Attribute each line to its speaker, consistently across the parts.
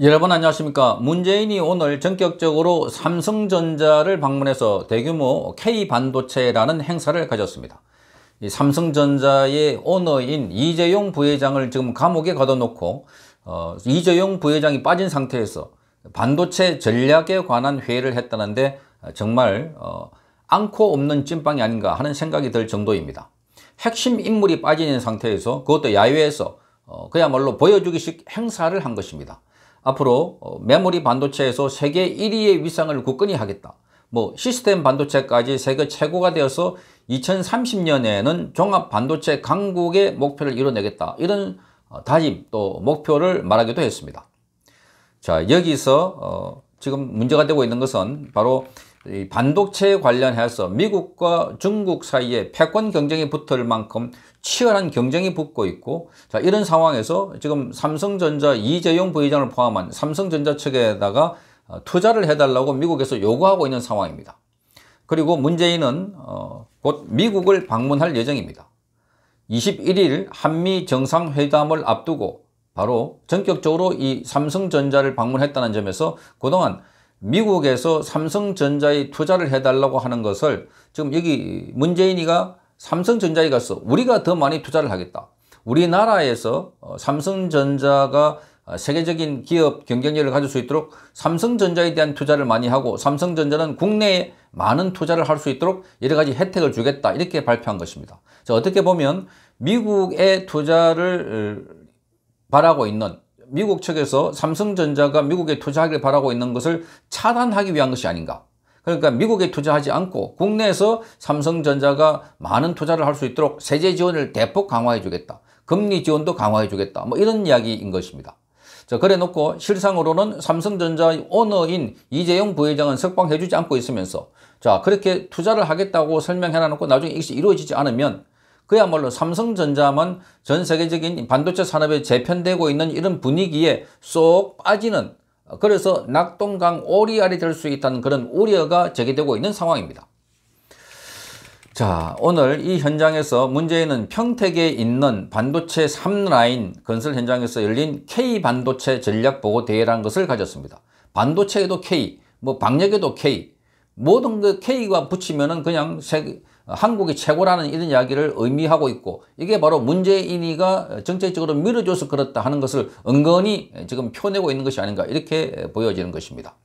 Speaker 1: 여러분 안녕하십니까 문재인이 오늘 전격적으로 삼성전자를 방문해서 대규모 K반도체라는 행사를 가졌습니다 삼성전자의 오너인 이재용 부회장을 지금 감옥에 가둬놓고 어, 이재용 부회장이 빠진 상태에서 반도체 전략에 관한 회의를 했다는데 정말 어, 안고 없는 찐빵이 아닌가 하는 생각이 들 정도입니다 핵심 인물이 빠진 상태에서 그것도 야외에서 어, 그야말로 보여주기식 행사를 한 것입니다 앞으로 어, 메모리 반도체에서 세계 1위의 위상을 굳건히 하겠다. 뭐 시스템 반도체까지 세계 최고가 되어서 2030년에는 종합 반도체 강국의 목표를 이뤄내겠다. 이런 어, 다짐 또 목표를 말하기도 했습니다. 자 여기서 어, 지금 문제가 되고 있는 것은 바로 이 반도체 관련해서 미국과 중국 사이에 패권 경쟁이 붙을 만큼 치열한 경쟁이 붙고 있고 자 이런 상황에서 지금 삼성전자 이재용 부회장을 포함한 삼성전자 측에다가 어, 투자를 해달라고 미국에서 요구하고 있는 상황입니다. 그리고 문재인은 어, 곧 미국을 방문할 예정입니다. 21일 한미 정상회담을 앞두고 바로 전격적으로 이 삼성전자를 방문했다는 점에서 그동안 미국에서 삼성전자에 투자를 해달라고 하는 것을 지금 여기 문재인이가 삼성전자에 가서 우리가 더 많이 투자를 하겠다. 우리나라에서 어, 삼성전자가 어, 세계적인 기업 경쟁력을 가질 수 있도록 삼성전자에 대한 투자를 많이 하고 삼성전자는 국내에 많은 투자를 할 수 있도록 여러 가지 혜택을 주겠다 이렇게 발표한 것입니다. 어떻게 보면 미국에 투자를 어, 바라고 있는 미국 측에서 삼성전자가 미국에 투자하길 바라고 있는 것을 차단하기 위한 것이 아닌가. 그러니까 미국에 투자하지 않고 국내에서 삼성전자가 많은 투자를 할 수 있도록 세제 지원을 대폭 강화해 주겠다. 금리 지원도 강화해 주겠다. 뭐 이런 이야기인 것입니다. 자, 그래 놓고 실상으로는 삼성전자 의 오너인 이재용 부회장은 석방해 주지 않고 있으면서 자, 그렇게 투자를 하겠다고 설명해 놔놓고 나중에 이것이 이루어지지 않으면 그야말로 삼성전자만 전 세계적인 반도체 산업에 재편되고 있는 이런 분위기에 쏙 빠지는 그래서 낙동강 오리알이 될 수 있다는 그런 우려가 제기되고 있는 상황입니다. 자 오늘 이 현장에서 문재인은 평택에 있는 반도체 3라인 건설 현장에서 열린 K반도체 전략보고대회라는 것을 가졌습니다. 반도체에도 K, 뭐 방역에도 K, 모든 그 K가 붙이면은 그냥 세, 한국이 최고라는 이런 이야기를 의미하고 있고 이게 바로 문재인이가 정책적으로 밀어줘서 그렇다 하는 것을 은근히 지금 표내고 있는 것이 아닌가 이렇게 보여지는 것입니다.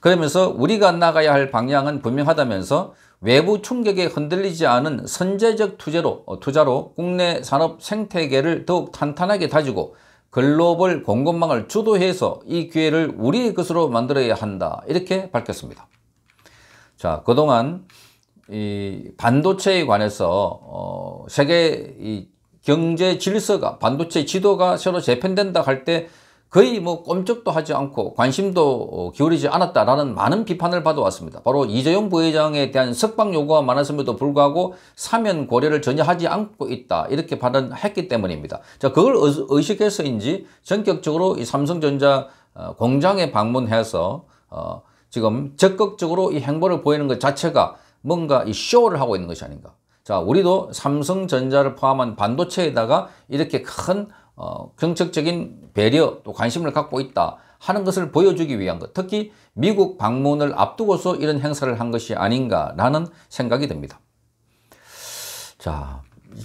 Speaker 1: 그러면서 우리가 나가야 할 방향은 분명하다면서 외부 충격에 흔들리지 않은 선제적 투자로, 어, 투자로 국내 산업 생태계를 더욱 탄탄하게 다지고 글로벌 공급망을 주도해서 이 기회를 우리의 것으로 만들어야 한다 이렇게 밝혔습니다. 자 그동안 이 반도체에 관해서 어 세계 이 경제 질서가 반도체 지도가 새로 재편된다 할 때 거의 뭐 꼼짝도 하지 않고 관심도 어, 기울이지 않았다라는 많은 비판을 받아왔습니다. 바로 이재용 부회장에 대한 석방 요구가 많았음에도 불구하고 사면 고려를 전혀 하지 않고 있다 이렇게 발언했기 때문입니다. 자 그걸 의식해서인지 전격적으로 이 삼성전자 어, 공장에 방문해서 어 지금 적극적으로 이 행보를 보이는 것 자체가 뭔가 이 쇼를 하고 있는 것이 아닌가. 자, 우리도 삼성전자를 포함한 반도체에다가 이렇게 큰 어, 경책적인 배려 또 관심을 갖고 있다 하는 것을 보여주기 위한 것, 특히 미국 방문을 앞두고서 이런 행사를 한 것이 아닌가라는 생각이 듭니다. 자,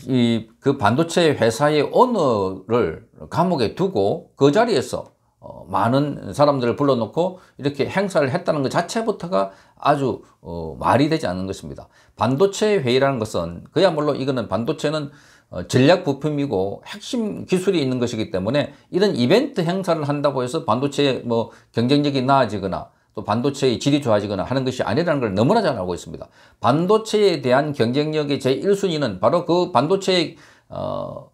Speaker 1: 이 그 반도체 회사의 언어를 감옥에 두고 그 자리에서 어, 많은 사람들을 불러놓고 이렇게 행사를 했다는 것 자체부터가 아주 어, 말이 되지 않는 것입니다. 반도체 회의라는 것은 그야말로 이거는 반도체는 어, 전략 부품이고 핵심 기술이 있는 것이기 때문에 이런 이벤트 행사를 한다고 해서 반도체의 뭐 경쟁력이 나아지거나 또 반도체의 질이 좋아지거나 하는 것이 아니라는 걸 너무나 잘 알고 있습니다. 반도체에 대한 경쟁력의 제1순위는 바로 그 반도체의 어,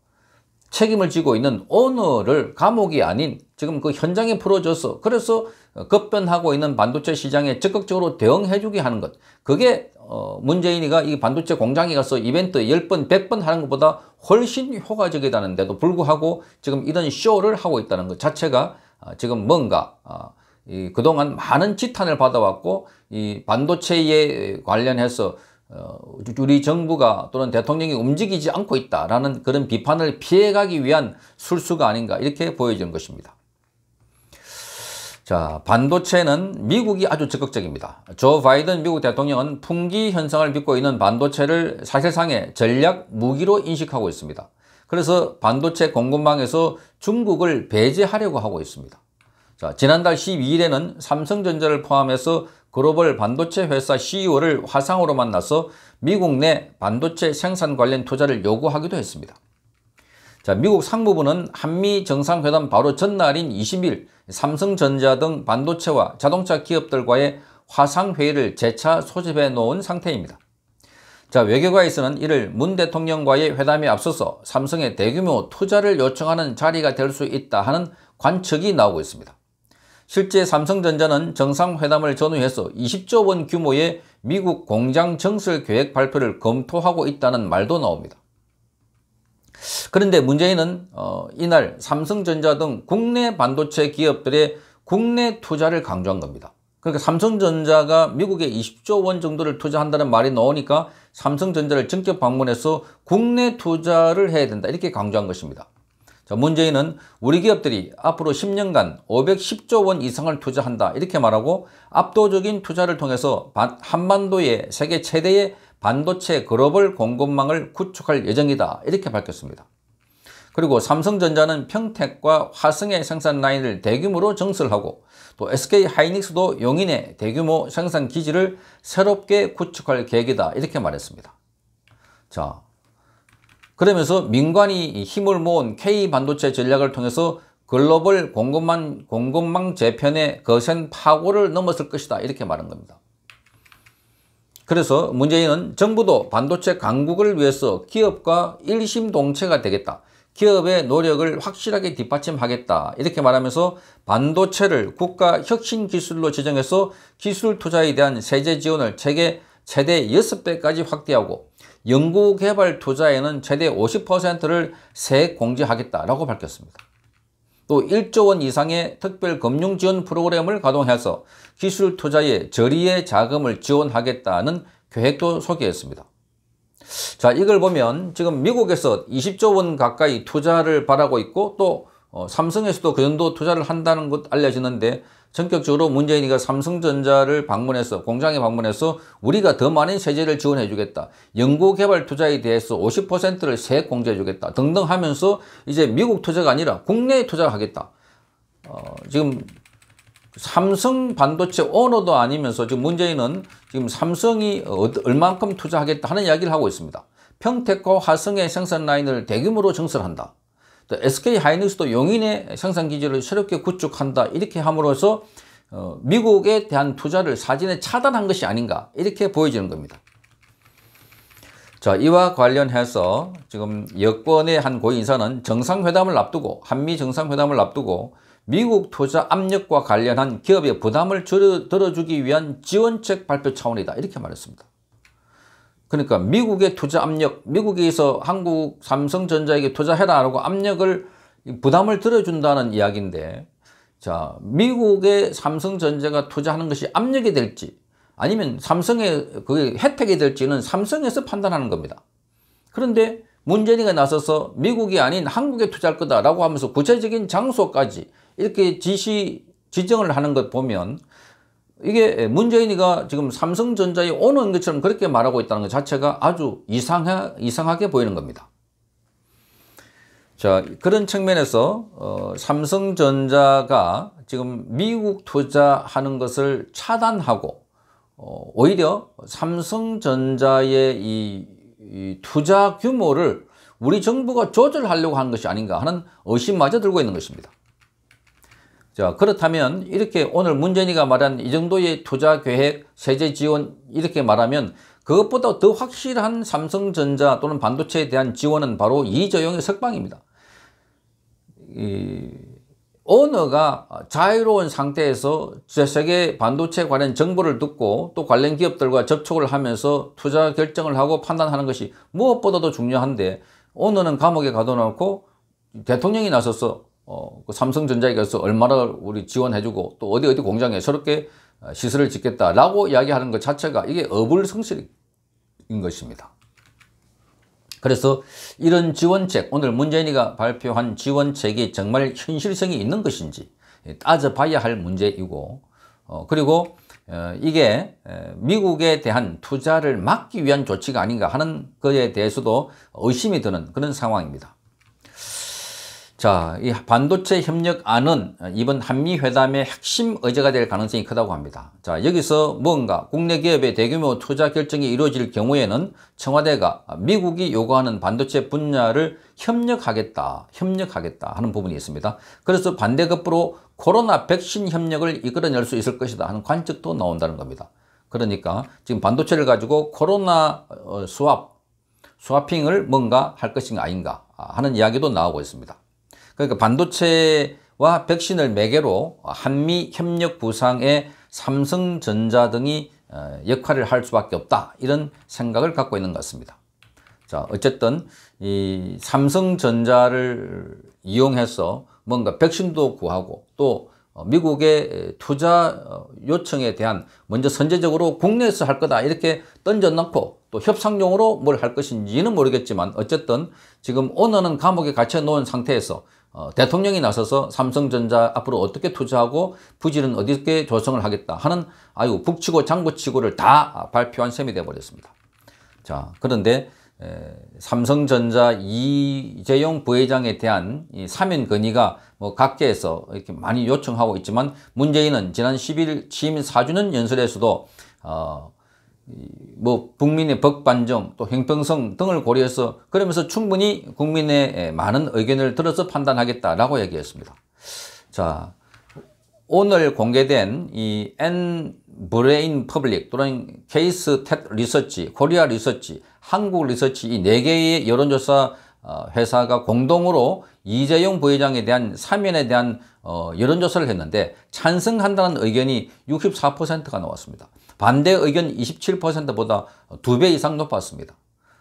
Speaker 1: 책임을 지고 있는 오너를 감옥이 아닌 지금 그 현장에 풀어줘서 그래서 급변하고 있는 반도체 시장에 적극적으로 대응해주게 하는 것 그게 어 문재인이가 이 반도체 공장에 가서 이벤트 10번 100번 하는 것보다 훨씬 효과적이다는데도 불구하고 지금 이런 쇼를 하고 있다는 것 자체가 아, 지금 뭔가 아, 이 그동안 많은 지탄을 받아왔고 이 반도체에 관련해서 어, 우리 정부가 또는 대통령이 움직이지 않고 있다라는 그런 비판을 피해가기 위한 술수가 아닌가 이렇게 보여지는 것입니다. 자, 반도체는 미국이 아주 적극적입니다. 조 바이든 미국 대통령은 풍기 현상을 빚고 있는 반도체를 사실상의 전략 무기로 인식하고 있습니다. 그래서 반도체 공급망에서 중국을 배제하려고 하고 있습니다. 자, 지난달 12일에는 삼성전자를 포함해서 글로벌 반도체 회사 CEO를 화상으로 만나서 미국 내 반도체 생산 관련 투자를 요구하기도 했습니다. 자, 미국 상무부는 한미 정상회담 바로 전날인 20일 삼성전자 등 반도체와 자동차 기업들과의 화상회의를 재차 소집해 놓은 상태입니다. 자, 외교가에서는 이를 문 대통령과의 회담에 앞서서 삼성의 대규모 투자를 요청하는 자리가 될 수 있다 하는 관측이 나오고 있습니다. 실제 삼성전자는 정상회담을 전후해서 20조 원 규모의 미국 공장 정설 계획 발표를 검토하고 있다는 말도 나옵니다. 그런데 문재인은 어, 이날 삼성전자 등 국내 반도체 기업들의 국내 투자를 강조한 겁니다. 그러니까 삼성전자가 미국에 20조 원 정도를 투자한다는 말이 나오니까 삼성전자를 직접 방문해서 국내 투자를 해야 된다 이렇게 강조한 것입니다. 자, 문재인은 우리 기업들이 앞으로 10년간 510조 원 이상을 투자한다 이렇게 말하고 압도적인 투자를 통해서 한반도의 세계 최대의 반도체 글로벌 공급망을 구축할 예정이다 이렇게 밝혔습니다. 그리고 삼성전자는 평택과 화성의 생산 라인을 대규모로 정설하고 또 SK하이닉스도 용인의 대규모 생산 기지를 새롭게 구축할 계획이다 이렇게 말했습니다. 자, 그러면서 민관이 힘을 모은 K반도체 전략을 통해서 글로벌 공급망, 공급망 재편의 거센 파고를 넘었을 것이다 이렇게 말한 겁니다. 그래서 문재인은 정부도 반도체 강국을 위해서 기업과 일심동체가 되겠다. 기업의 노력을 확실하게 뒷받침하겠다 이렇게 말하면서 반도체를 국가 혁신 기술로 지정해서 기술 투자에 대한 세제 지원을 최대, 최대 6배까지 확대하고 연구개발 투자에는 최대 50%를 세액 공제하겠다라고 밝혔습니다. 또 1조 원 이상의 특별 금융 지원 프로그램을 가동해서 기술 투자에 저리의 자금을 지원하겠다는 계획도 소개했습니다. 자, 이걸 보면 지금 미국에서 20조 원 가까이 투자를 바라고 있고 또 어, 삼성에서도 그 정도 투자를 한다는 것 알려지는데 전격적으로 문재인이가 삼성전자를 방문해서 공장에 방문해서 우리가 더 많은 세제를 지원해 주겠다. 연구개발 투자에 대해서 50%를 세액 공제해 주겠다. 등등 하면서 이제 미국 투자가 아니라 국내에 투자하겠다. 어, 지금 삼성 반도체 오너도 아니면서 지금 문재인은 지금 삼성이 얼만큼 투자하겠다 하는 이야기를 하고 있습니다. 평택과 화성의 생산 라인을 대규모로 증설한다. SK 하이닉스도 용인의 생산 기지를 새롭게 구축한다 이렇게 함으로써 어, 미국에 대한 투자를 사진에 차단한 것이 아닌가 이렇게 보여지는 겁니다. 자 이와 관련해서 지금 여권의 한고 인사는 정상회담을 앞두고 한미 정상회담을 앞두고 미국 투자 압력과 관련한 기업의 부담을 줄여, 들어주기 위한 지원책 발표 차원이다 이렇게 말했습니다. 그러니까 미국의 투자 압력, 미국에서 한국 삼성전자에게 투자해라라고 압력을 부담을 들어준다는 이야기인데 자 미국의 삼성전자가 투자하는 것이 압력이 될지 아니면 삼성의 그 혜택이 될지는 삼성에서 판단하는 겁니다. 그런데 문재인이가 나서서 미국이 아닌 한국에 투자할 거다라고 하면서 구체적인 장소까지 이렇게 지시 지정을 하는 것 보면 이게 문재인이가 지금 삼성전자에 오는 것처럼 그렇게 말하고 있다는 것 자체가 아주 이상하, 이상하게 보이는 겁니다. 자, 그런 측면에서 어, 삼성전자가 지금 미국 투자하는 것을 차단하고 어, 오히려 삼성전자의 이, 이 투자 규모를 우리 정부가 조절하려고 하는 것이 아닌가 하는 의심마저 들고 있는 것입니다. 자 그렇다면 이렇게 오늘 문재인이가 말한 이 정도의 투자 계획, 세제 지원 이렇게 말하면 그것보다 더 확실한 삼성전자 또는 반도체에 대한 지원은 바로 이재용의 석방입니다. 이 오너가 자유로운 상태에서 세계 반도체 관련 정보를 듣고 또 관련 기업들과 접촉을 하면서 투자 결정을 하고 판단하는 것이 무엇보다도 중요한데 언어는 감옥에 가둬놓고 대통령이 나서서 어, 그 삼성전자에 가서 얼마나 우리 지원해주고 또 어디 어디 공장에 저렇게 어, 시설을 짓겠다라고 이야기하는 것 자체가 이게 어불성실인 것입니다. 그래서 이런 지원책, 오늘 문재인이가 발표한 지원책이 정말 현실성이 있는 것인지 따져봐야 할 문제이고 어, 그리고 어, 이게 미국에 대한 투자를 막기 위한 조치가 아닌가 하는 것에 대해서도 의심이 드는 그런 상황입니다. 자, 이 반도체 협력안은 이번 한미회담의 핵심 의제가 될 가능성이 크다고 합니다. 자, 여기서 뭔가 국내 기업의 대규모 투자 결정이 이루어질 경우에는 청와대가 미국이 요구하는 반도체 분야를 협력하겠다, 협력하겠다 하는 부분이 있습니다. 그래서 반대급부로 코로나 백신 협력을 이끌어낼 수 있을 것이다 하는 관측도 나온다는 겁니다. 그러니까 지금 반도체를 가지고 코로나 어, 수합, 스와핑을 뭔가 할 것인가 아닌가 하는 이야기도 나오고 있습니다. 그러니까 반도체와 백신을 매개로 한미 협력 부상에 삼성전자 등이 어, 역할을 할 수밖에 없다 이런 생각을 갖고 있는 것 같습니다. 자 어쨌든 이 삼성전자를 이용해서 뭔가 백신도 구하고 또 어, 미국의 투자 어, 요청에 대한 먼저 선제적으로 국내에서 할 거다 이렇게 던져놓고 또 협상용으로 뭘 할 것인지는 모르겠지만 어쨌든 지금 오너는 감옥에 갇혀놓은 상태에서 어, 대통령이 나서서 삼성전자 앞으로 어떻게 투자하고 부지는 어디게 조성을 하겠다 하는 아유 북치고 장구치고를 다 발표한 셈이 되어버렸습니다. 자 그런데 에, 삼성전자 이재용 부회장에 대한 이 사면 건의가 뭐 각계에서 이렇게 많이 요청하고 있지만 문재인은 지난 10일 취임 4주년 연설에서도 어, 뭐 국민의 법반정 또 형평성 등을 고려해서 그러면서 충분히 국민의 많은 의견을 들어서 판단하겠다라고 얘기했습니다. 자 오늘 공개된 이 N 브레인 퍼블릭 또는 케이스 텍 리서치, 코리아 리서치, 한국 리서치 이 네 개의 여론조사 어, 회사가 공동으로 이재용 부회장에 대한 사면에 대한 어, 여론조사를 했는데 찬성한다는 의견이 64%가 나왔습니다. 반대 의견 27%보다 두 배 이상 높았습니다.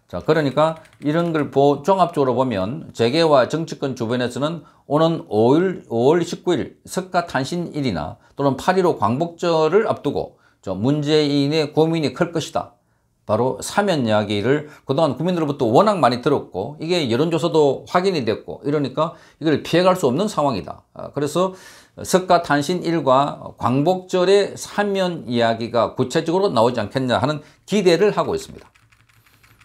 Speaker 1: 자, 그러니까 이런 걸 보, 종합적으로 보면 재계와 정치권 주변에서는 오는 5일, 5월 19일 석가 탄신일이나 또는 8.15 광복절을 앞두고 저 문재인의 고민이 클 것이다. 바로 사면 이야기를 그동안 국민들로부터 워낙 많이 들었고 이게 여론조사도 확인이 됐고 이러니까 이걸 피해갈 수 없는 상황이다. 아, 그래서 석가 탄신 일과 광복절의 사면 이야기가 구체적으로 나오지 않겠냐 하는 기대를 하고 있습니다.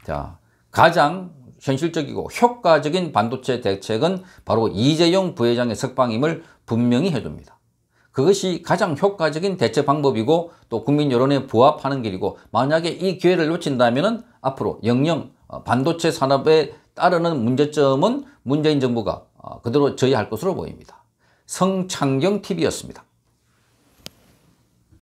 Speaker 1: 자, 가장 현실적이고 효과적인 반도체 대책은 바로 이재용 부회장의 석방임을 분명히 해줍니다. 그것이 가장 효과적인 대체 방법이고 또 국민 여론에 부합하는 길이고 만약에 이 기회를 놓친다면 앞으로 영영 반도체 산업에 따르는 문제점은 문재인 정부가 그대로 저해할 것으로 보입니다. 성창경 TV였습니다.